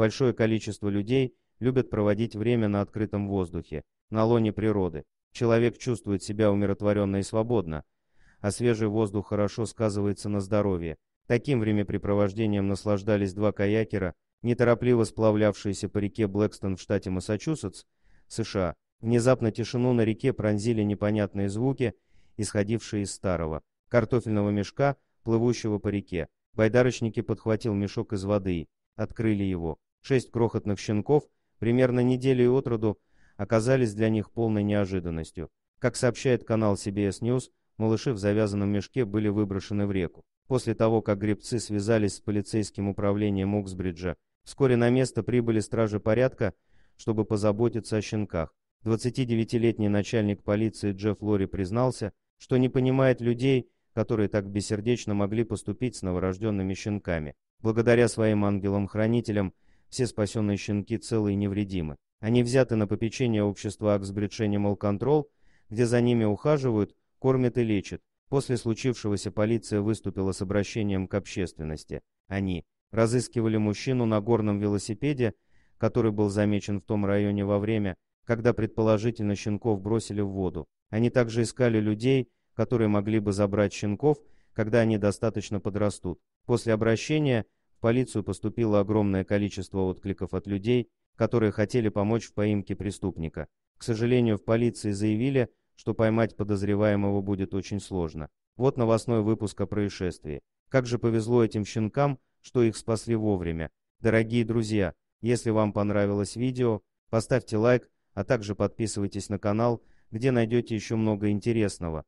Большое количество людей любят проводить время на открытом воздухе, на лоне природы. Человек чувствует себя умиротворенно и свободно, а свежий воздух хорошо сказывается на здоровье. Таким времяпрепровождением наслаждались два каякера, неторопливо сплавлявшиеся по реке Блэкстон в штате Массачусетс, США. Внезапно тишину на реке пронзили непонятные звуки, исходившие из старого картофельного мешка, плывущего по реке. Байдарочники подхватил мешок из воды, открыли его. Шесть крохотных щенков, примерно неделю от роду, оказались для них полной неожиданностью. Как сообщает канал CBS News, малыши в завязанном мешке были выброшены в реку. После того, как гребцы связались с полицейским управлением Уксбриджа, вскоре на место прибыли стражи порядка, чтобы позаботиться о щенках. 29-летний начальник полиции Джефф Лори признался, что не понимает людей, которые так бессердечно могли поступить с новорожденными щенками. Благодаря своим ангелам-хранителям все спасенные щенки целы и невредимы. Они взяты на попечение общества Аксбридж Animal Control, где за ними ухаживают, кормят и лечат. После случившегося полиция выступила с обращением к общественности. Они разыскивали мужчину на горном велосипеде, который был замечен в том районе во время, когда предположительно щенков бросили в воду. Они также искали людей, которые могли бы забрать щенков, когда они достаточно подрастут. После обращения – в полицию поступило огромное количество откликов от людей, которые хотели помочь в поимке преступника. К сожалению, в полиции заявили, что поймать подозреваемого будет очень сложно. Вот новостной выпуск о происшествии. Как же повезло этим щенкам, что их спасли вовремя. Дорогие друзья, если вам понравилось видео, поставьте лайк, а также подписывайтесь на канал, где найдете еще много интересного.